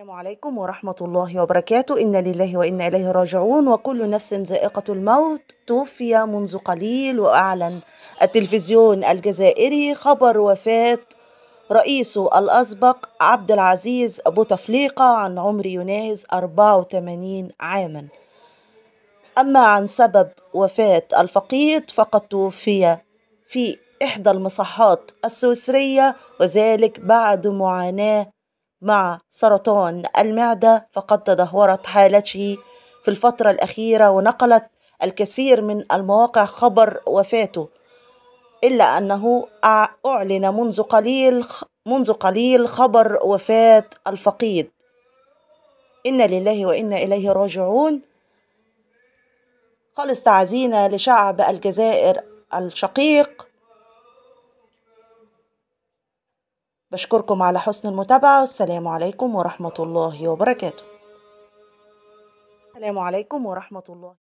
السلام عليكم ورحمة الله وبركاته إنا لله وإنا إليه راجعون وكل نفس ذائقة الموت توفي منذ قليل وأعلن التلفزيون الجزائري خبر وفاة رئيسه الأسبق عبد العزيز بوتفليقة عن عمر يناهز 84 عاما أما عن سبب وفاة الفقيد فقد توفي في إحدى المصحات السويسرية وذلك بعد معاناة مع سرطان المعدة فقد تدهورت حالته في الفترة الأخيرة ونقلت الكثير من المواقع خبر وفاته إلا أنه أعلن منذ قليل منذ قليل خبر وفاة الفقيد إنا لله وإنا إليه راجعون خلص تعزينا لشعب الجزائر الشقيق بشكركم على حسن المتابعة والسلام عليكم ورحمة الله وبركاته السلام عليكم ورحمة الله